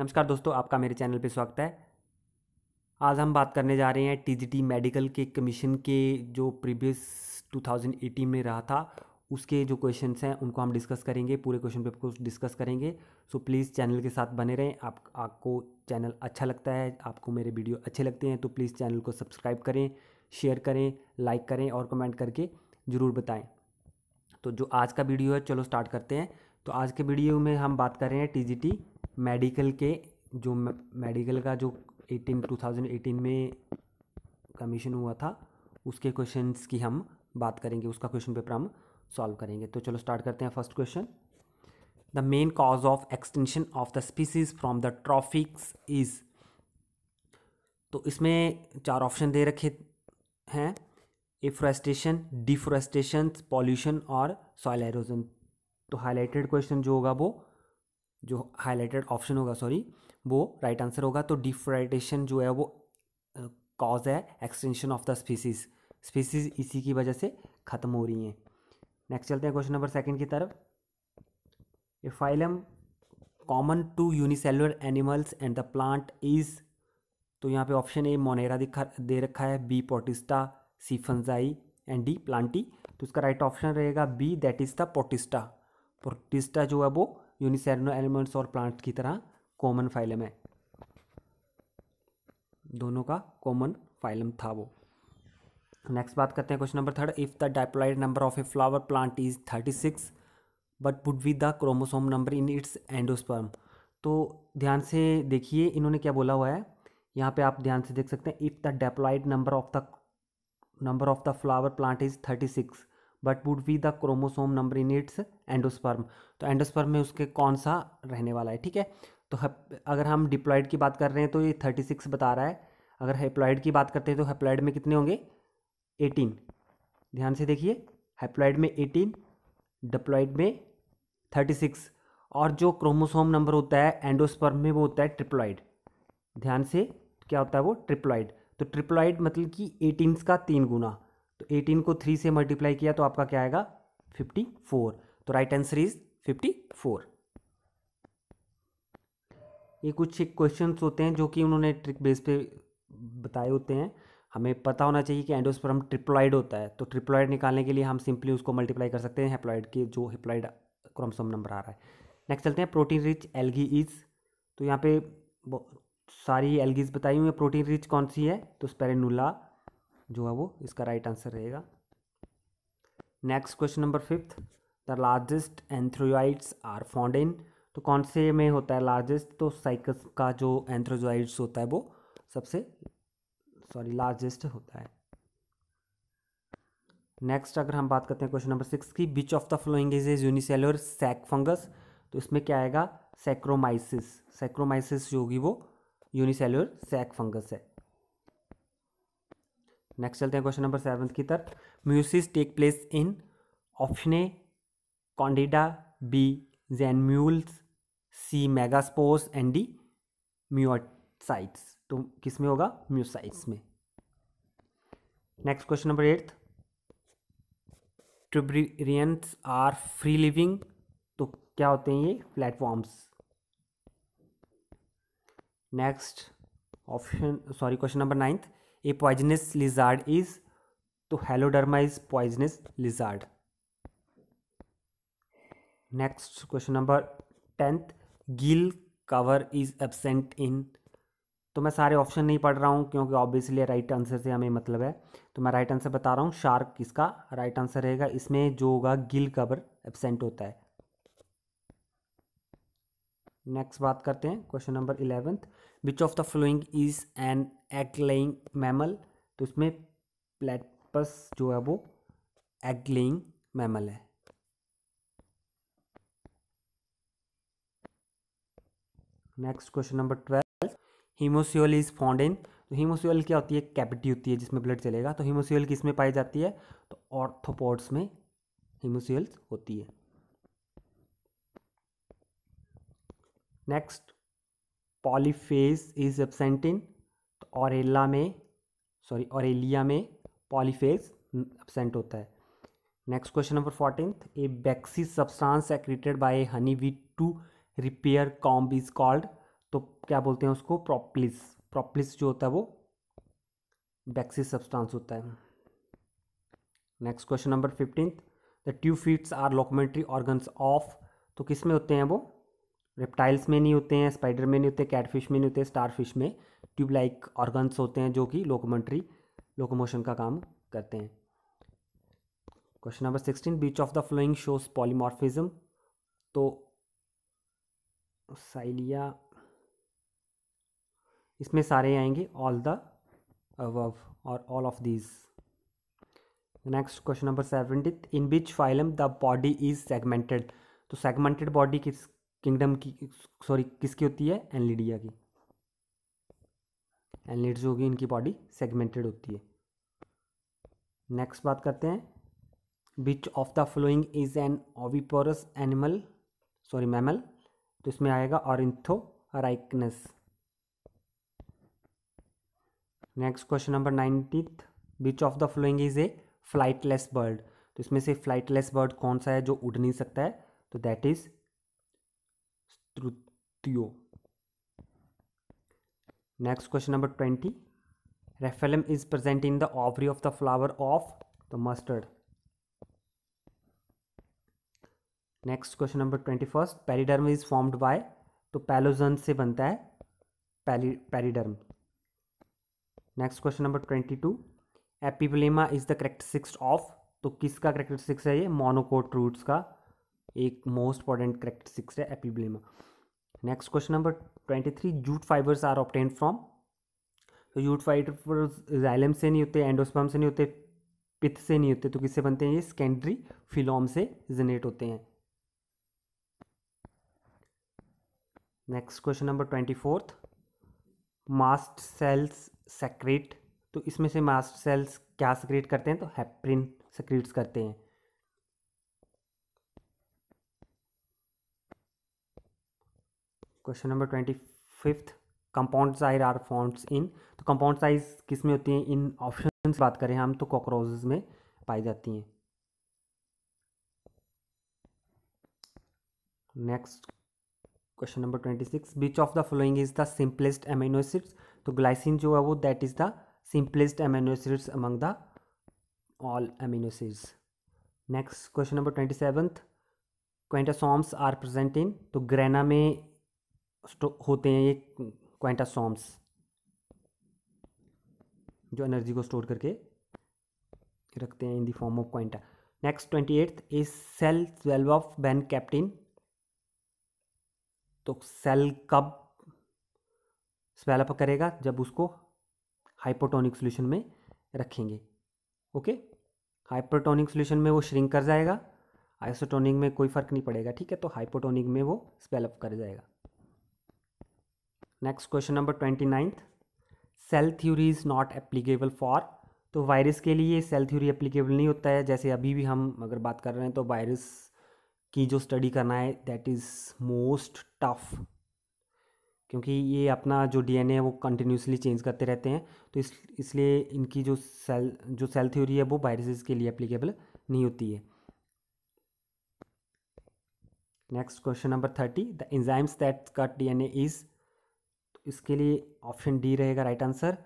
नमस्कार दोस्तों आपका मेरे चैनल पे स्वागत है आज हम बात करने जा रहे हैं टीजीटी मेडिकल के कमीशन के जो प्रीवियस 2018 में रहा था उसके जो क्वेश्चंस हैं उनको हम डिस्कस करेंगे पूरे क्वेश्चन पेपर को डिस्कस करेंगे सो प्लीज़ चैनल के साथ बने रहें आप आपको चैनल अच्छा लगता है आपको मेरे वीडियो अच्छे लगते हैं तो प्लीज़ चैनल को सब्सक्राइब करें शेयर करें लाइक करें और कमेंट करके ज़रूर बताएं तो जो आज का वीडियो है चलो स्टार्ट करते हैं तो आज के वीडियो में हम बात कर रहे हैं टी मेडिकल के जो मेडिकल का जो थाउजेंड एटीन में कमीशन हुआ था उसके क्वेश्चंस की हम बात करेंगे उसका क्वेश्चन पेपर हम सॉल्व करेंगे तो चलो स्टार्ट करते हैं first question the main cause of extension of the species from the tropics is तो इसमें चार ऑप्शन दे रखे हैं एफ्रेस्टेशन डिफोरेस्टेशन पॉल्यूशन और सॉयल एरोजन तो हाईलाइटेड क्वेश्चन जो होगा वो जो हाईलाइटेड ऑप्शन होगा सॉरी वो राइट आंसर होगा तो डिफ्राइटेशन जो है वो कॉज है extension of the species species इसी की वजह से ख़त्म हो रही हैं नेक्स्ट चलते हैं क्वेश्चन नंबर सेकंड की तरफ a phylum common to unicellular animals and the plant is तो यहाँ पे ऑप्शन ए मोनेरा दिखा दे रखा है B Protista C fungi and D plantae तो इसका राइट ऑप्शन रहेगा B that is the Protista Protista जो है वो यूनिसेरनो एलिमेंट्स और प्लांट की तरह कॉमन फाइलम है दोनों का कॉमन फाइलम था वो नेक्स्ट बात करते हैं question number third if the diploid number of a flower plant is thirty six but would be the chromosome number in its endosperm तो ध्यान से देखिए इन्होंने क्या बोला हुआ है यहाँ पे आप ध्यान से देख सकते हैं if the diploid number of the number of the flower plant is thirty six but would be the chromosome number in its endosperm तो एंडोस्पर्म में उसके कौन सा रहने वाला है ठीक है तो अगर हम डिप्लॉयड की बात कर रहे हैं तो ये थर्टी सिक्स बता रहा है अगर हेप्लॉयड की बात करते हैं तो हेप्लॉयड में कितने होंगे एटीन ध्यान से देखिए हेप्लॉयड में एटीन डिप्लॉयड में थर्टी सिक्स और जो क्रोमोसोम नंबर होता है एंडोस्पर्म में वो होता है ट्रिप्लॉयड ध्यान से क्या होता है वो ट्रिप्लॉयड तो ट्रिप्लॉयड मतलब कि एटीन का तीन गुना तो 18 को 3 से मल्टीप्लाई किया तो आपका क्या आएगा 54 तो राइट आंसर इज 54 ये कुछ क्वेश्चन होते हैं जो कि उन्होंने ट्रिक बेस पे बताए होते हैं हमें पता होना चाहिए कि एंडोस्परम ट्रिप्लॉइड होता है तो ट्रिप्लॉइड निकालने के लिए हम सिंपली उसको मल्टीप्लाई कर सकते हैं हेप्लॉइड के जो हेप्लॉइड क्रोमसोम नंबर आ रहा है नेक्स्ट चलते हैं प्रोटीन रिच एलगी इज तो यहाँ पे सारी एल्गीज बताई हुई है प्रोटीन रिच कौन सी है तो स्पेरेनुला जो है वो इसका राइट आंसर रहेगा next question number fifth the largest antherozoids are found in तो कौन से में होता है लार्जेस्ट तो साइकस का जो एंथ्रोजोइड्स होता है वो सबसे सॉरी लार्जेस्ट होता है नेक्स्ट अगर हम बात करते हैं क्वेश्चन नंबर सिक्स की which of the following is is unicellular sac fungus तो इसमें क्या आएगा सैक्रोमाइसिस सेक्रोमाइसिस जो होगी वो यूनिसेलर सैक फंगस है नेक्स्ट चलते हैं क्वेश्चन नंबर सेवन की तरफ meiosis take place in option A conidia B gemmules C megaspores and D meiocytes तो किस में होगा म्यूसाइट्स में next question number eighth turbellarians are free living तो क्या होते हैं ये flatworms next option sorry question number ninth a poisonous lizard is तो Heloderma is poisonous lizard next question number tenth gill cover is absent in तो मैं सारे option नहीं पढ़ रहा हूँ क्योंकि ऑब्वियसली राइट आंसर से हमें मतलब है तो मैं राइट आंसर बता रहा हूँ शार्क किसका राइट आंसर रहेगा इसमें जो होगा गिल कवर एबसेंट होता है नेक्स्ट बात करते हैं question number eleventh which of the following is an egg laying mammal तो इसमें प्लेटपस जो है वो एग लेइंग मैमल है next question number twelve haemocoel is found in तो हीमोसियोल क्या होती है कैपिटी होती है जिसमें ब्लड चलेगा तो हीमोसियोल किस में पाई जाती है तो ऑर्थोपोड्स में हीमोसियल्स होती है next polyp phase is absent in तो ऑरेला में सॉरी ऑरेलिया में पॉलीफेज एबसेंट होता है next question number fourteen a waxy substance excreted by honey bee to repair comb is called तो क्या बोलते हैं उसको प्रोपलिस प्रोपलिस जो होता है वो बैक्सी सब्सटांस होता है next question number fifteenth the tube feet are locomotory organs of तो किस में होते हैं वो रेप्टाइल्स में नहीं होते हैं स्पाइडर में नहीं होते कैटफिश में नहीं होते स्टारफिश में ट्यूबलाइक ऑर्गन्स होते हैं जो कि लोकोमेंट्री लोकोमोशन का काम करते हैं question number sixteen which of the following shows polymorphism तो साइलिया इसमें सारे आएंगे ऑल द अवव और all of these next question number seventy in which phylum the body is segmented तो सेगमेंटेड बॉडी किस किंगडम की सॉरी किसकी होती है एनलिडिया की एनलिड जो होगी इनकी बॉडी सेगमेंटेड होती है नेक्स्ट बात करते हैं which of the following is an oviparous animal sorry mammal तो इसमें आएगा Ornithorhynchus next question number nineteenth which of the following is a flightless bird तो इसमें से फ्लाइटलेस बर्ड कौन सा है जो उड़ नहीं सकता है तो दैट इज़ त्रुतियों next question number twenty replum is present in the ovary of the flower of the mustard next question number twenty first periderm is formed by तो पैलोजन से बनता है periderm next question number twenty two epiblema is the correct six of तो किसका correct six है ये monocot roots का एक मोस्ट इंपॉर्टेंट सिक्स है epiblema next question number twenty three jute fibres are obtained from तो जूट फाइबर्स जाइलम से नहीं होते एंडोस्पम से नहीं होते पिथ से नहीं होते तो किससे बनते हैं ये सेकेंडरी फिलोम से जनरेट होते हैं next question number twenty fourth mast cells secrete तो इसमें से मास्ट सेल्स क्या सेक्रेट करते हैं तो हैप्रिन सेक्रेट्स करते हैं question number twenty fifth compound eyes are found in तो कंपाउंड साइज किस में होती हैं इन ऑप्शन बात करें हम तो कॉकरोचेज में पाई जाती हैं next question number twenty six which of the following is the simplest amino acids तो ग्लाइसिन जो है वो that is the simplest amino acids among the all amino acids next question number twenty seven quantasomes are present in तो grana में होते हैं ये क्वांटासॉम्स जो एनर्जी को स्टोर करके रखते हैं in the form of quanta next twenty eighth is cell swell up when kept in तो सेल कब स्वेलअप करेगा जब उसको हाइपोटोनिक सोल्यूशन में रखेंगे ओके हाइपोटोनिक सोल्यूशन में वो श्रिंक कर जाएगा आइसोटोनिक में कोई फ़र्क नहीं पड़ेगा ठीक है तो हाइपोटोनिक में वो स्वेलअप कर जाएगा next question number twenty ninth cell theory is not applicable for तो वायरस के लिए सेल थ्योरी एप्लीकेबल नहीं होता है जैसे अभी भी हम अगर बात कर रहे हैं तो वायरस की जो स्टडी करना है दैट इज़ मोस्ट टफ क्योंकि ये अपना जो डीएनए है वो कंटिन्यूसली चेंज करते रहते हैं तो इस इसलिए इनकी जो सेल जो सेल थ्योरी है वो वायरसेस के लिए एप्लीकेबल नहीं होती है next question number thirty the enzymes that cut DNA is इसके लिए ऑप्शन डी रहेगा right answer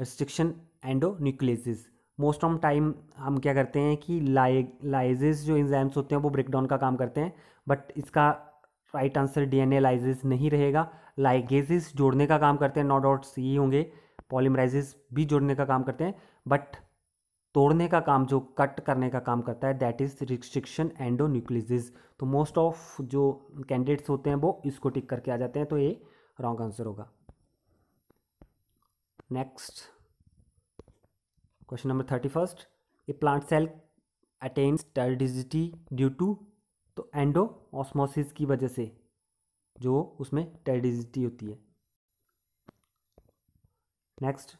restriction endonucleases most of time हम क्या करते हैं कि लाए लाइजिस जो इंजाम्स होते हैं वो ब्रेकडाउन का काम करते हैं बट इसका राइट आंसर डी एन नहीं रहेगा लाइगेजिस जोड़ने का काम करते हैं नॉट डाउट्स ये होंगे पॉलीमराइजिस भी जोड़ने का काम करते हैं बट तोड़ने का काम जो कट करने का काम करता है that is restriction endonucleases तो मोस्ट ऑफ जो कैंडिडेट्स होते हैं वो इसको टिक करके आ जाते हैं तो ये रॉन्ग आंसर होगा next question number thirty first a plant cell attains turgidity due to तो एंडो ऑस्मोसिस की वजह से जो उसमें टर्डिजिटी होती है next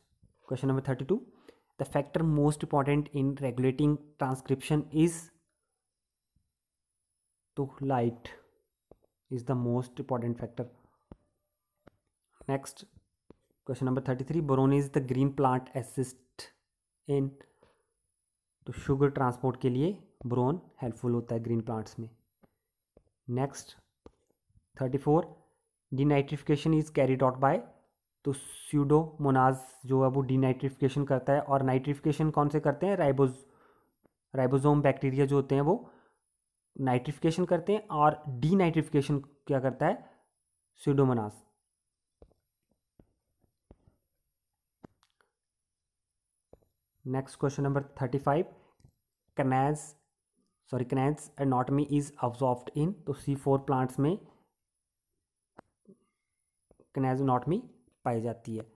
question number thirty two the factor most important in regulating transcription is तो light is the most important factor question number thirty three boron is the green plant assist in तो sugar transport के लिए boron helpful होता है green plants में next thirty four denitrification is carried out by तो मोनाज जो है वो डीनाइट्रिफिकेशन करता है और नाइट्रिफिकेशन कौन से करते हैं राइबोज राइबोजोम बैक्टीरिया जो होते हैं वो नाइट्रिफिकेशन करते हैं और डीनाइट्रिफिकेशन क्या करता है Pseudomonas next question number thirty five Kranz sorry Kranz anatomy is observed in तो सी फोर प्लांट्स में कनेज एनाटमी पाई जाती है